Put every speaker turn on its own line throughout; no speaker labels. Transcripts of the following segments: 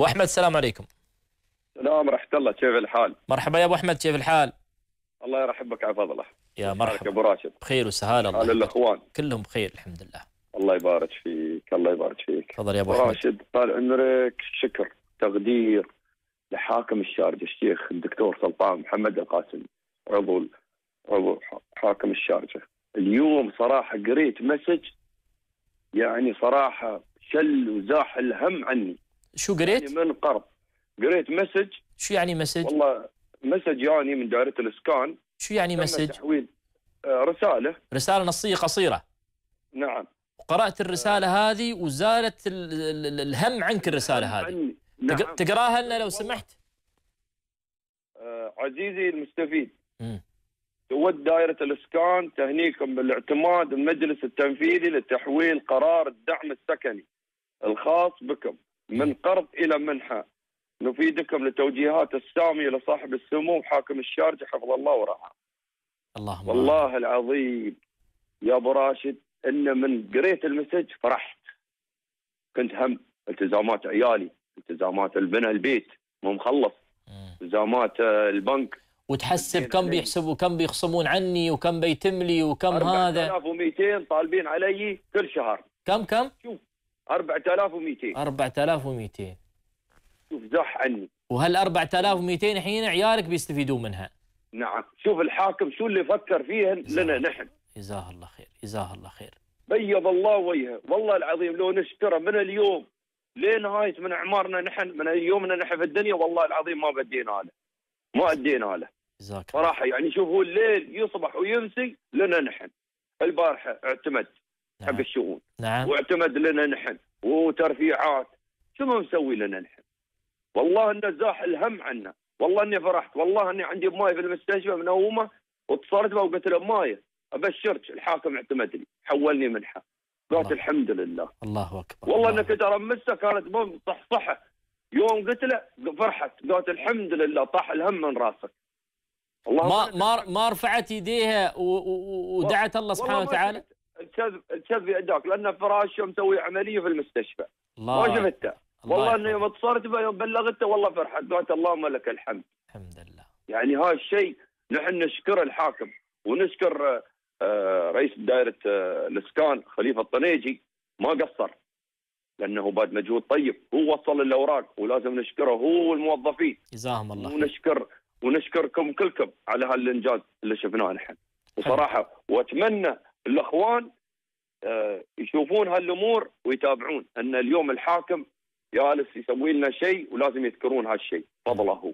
ابو احمد السلام عليكم
السلام ورحمه الله كيف الحال
مرحبا يا ابو احمد كيف
الحال الله يرحب بك على فضله يا مرحبا ابو راشد بخير وسهاله الله حال الاخوان كلهم بخير الحمد لله الله يبارك فيك الله يبارك فيك تفضل يا ابو احمد راشد طال عمرك شكر تقدير لحاكم الشارجه الشيخ الدكتور سلطان محمد القاسم عضو عضو حاكم الشارجه اليوم صراحه قريت مسج يعني صراحه شل وزاح الهم عني شو يعني قريت؟ يعني من قرض قريت مسج شو يعني مسج؟ والله مسج يعني من دائرة الإسكان شو يعني مسج؟ تحويل آه، رسالة
رسالة نصية قصيرة نعم قرأت الرسالة آه. هذه وزالت الهم عنك الرسالة هذه نعم. تقراها لنا لو سمحت
آه، عزيزي المستفيد تود دائرة الإسكان تهنيكم بالاعتماد المجلس التنفيذي لتحويل قرار الدعم السكني الخاص بكم من قرض إلى منحة نفيدكم لتوجيهات السامية لصاحب السمو حاكم الشارجة حفظ الله ورعاه اللهم والله العظيم يا ابو راشد ان من قريت المسج فرحت كنت هم التزامات عيالي التزامات البنى البيت مو مخلص التزامات البنك
وتحسب كم بيحسبوا كم بيخصمون عني وكم بيتم لي وكم هذا
4200 طالبين علي كل شهر كم كم؟ شوف 4200 4200
شوف زح عني وهال 4200 الحين عيالك بيستفيدون منها
نعم شوف الحاكم شو اللي فكر فيها لنا نحن جزاه الله خير جزاه الله خير بيض الله وجهه والله العظيم لو نشترى من اليوم لنهاية من أعمارنا نحن من يومنا نحن في الدنيا والله العظيم ما بدينا له ما أدينا له صراحة يعني شوف هو الليل يصبح ويمسي لنا نحن البارحة اعتمدت نعم. حق الشؤون نعم. واعتمد لنا نحن وترفيعات شو ما مسوي لنا نحن والله انه زاح الهم عنا والله اني فرحت والله اني عندي ماي في المستشفى منومه واتصلت به وقلت له ماي ابشرك الحاكم اعتمد لي حولني منحه قالت الحمد لله الله اكبر والله انك ترى مسه كانت صحصحه يوم قلت له فرحت قالت الحمد لله طاح الهم من راسك الله ما
ما ما رفعت يديها ودعت الله سبحانه وتعالى
الكذب يداك لان فراشه مسوي عمليه في المستشفى الله ما شفته والله اني يوم اتصلت يوم بلغته والله فرحت قالت اللهم لك الحمد الحمد لله يعني هذا الشيء نحن نشكر الحاكم ونشكر آه، آه، رئيس دائره آه، الاسكان خليفه الطنيجي ما قصر لانه باد مجهود طيب هو وصل الاوراق ولازم نشكره هو والموظفين جزاهم الله ونشكر ونشكركم كلكم على هالانجاز اللي شفناه نحن وصراحه واتمنى الاخوان آه، يشوفون هالامور ويتابعون ان اليوم الحاكم جالس يسوي لنا شيء ولازم يذكرون هالشيء فضله هو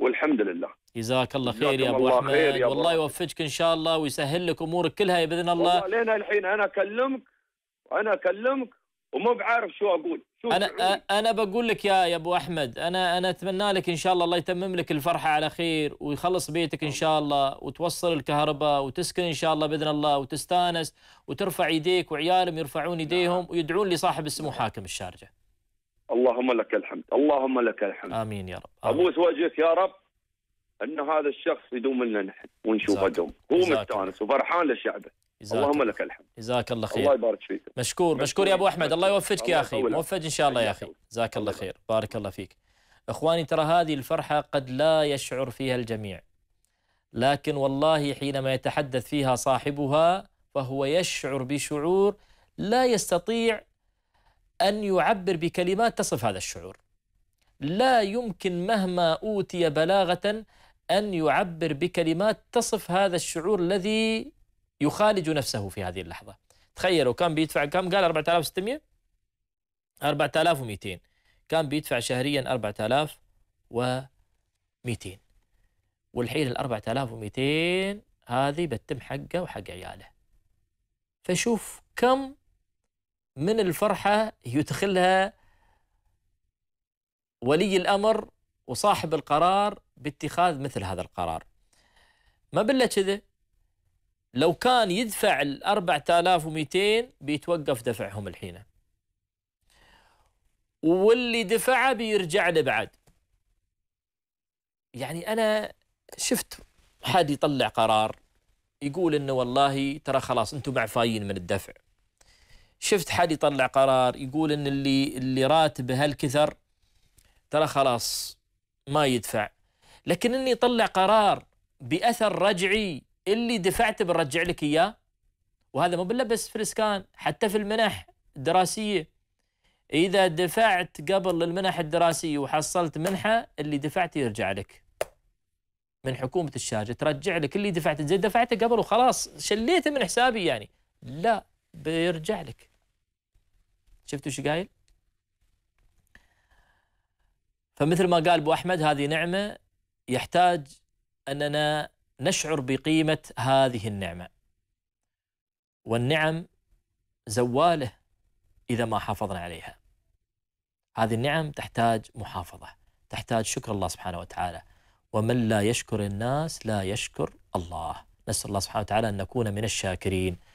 والحمد لله
جزاك الله خير يا ابو احمد يا والله يوفقك ان شاء الله ويسهل لك امورك كلها باذن الله
والله لين الحين انا اكلمك انا اكلمك ومو بعارف شو اقول شو انا شعوري. انا بقول
لك يا يا ابو احمد انا انا اتمنى لك ان شاء الله الله يتمم لك الفرحه على خير ويخلص بيتك ان شاء الله وتوصل الكهرباء وتسكن ان شاء الله باذن الله وتستانس وترفع يديك وعيالهم يرفعون ايديهم نعم. ويدعون لي صاحب السمو حاكم الشارجه
اللهم لك الحمد اللهم لك الحمد امين يا رب ابوس وجهك يا رب ان هذا الشخص يدوم لنا نحن ونشوفه دوم هو مستانس وفرحان لشعبه اللهم لك الحمد
جزاك الله خير الله يبارك فيك مشكور مشكور, مشكور يا ابو احمد الله يوفقك يا اخي موفق ان شاء الله يا اخي جزاك الله خير بارك الله فيك اخواني ترى هذه الفرحه قد لا يشعر فيها الجميع لكن والله حينما يتحدث فيها صاحبها فهو يشعر بشعور لا يستطيع ان يعبر بكلمات تصف هذا الشعور لا يمكن مهما اوتي بلاغه ان يعبر بكلمات تصف هذا الشعور الذي يخالج نفسه في هذه اللحظة تخيلوا كان بيدفع كم قال 4600 4200 كان بيدفع شهريا 4200 والحين ال 4200 هذه بتتم حقه وحق عياله فشوف كم من الفرحة يدخلها ولي الأمر وصاحب القرار باتخاذ مثل هذا القرار ما بالله كذا لو كان يدفع ال 4200 بيتوقف دفعهم الحين واللي دفعه بيرجع له بعد يعني انا شفت حد يطلع قرار يقول انه والله ترى خلاص انتم معفايين من الدفع شفت حد يطلع قرار يقول ان اللي اللي راتبه هالكثر ترى خلاص ما يدفع لكن اني طلع قرار باثر رجعي اللي دفعته بنرجع لك اياه وهذا مو بس في الاسكان حتى في المنح الدراسيه اذا دفعت قبل المنح الدراسيه وحصلت منحه اللي دفعته يرجع لك من حكومه الشارجه ترجع لك اللي دفعته زي دفعته قبل وخلاص شليته من حسابي يعني لا بيرجع لك شفتوا شو قايل؟ فمثل ما قال ابو احمد هذه نعمه يحتاج اننا نشعر بقيمه هذه النعمه والنعم زواله اذا ما حافظنا عليها هذه النعم تحتاج محافظه تحتاج شكر الله سبحانه وتعالى ومن لا يشكر الناس لا يشكر الله نسال الله سبحانه وتعالى ان نكون من الشاكرين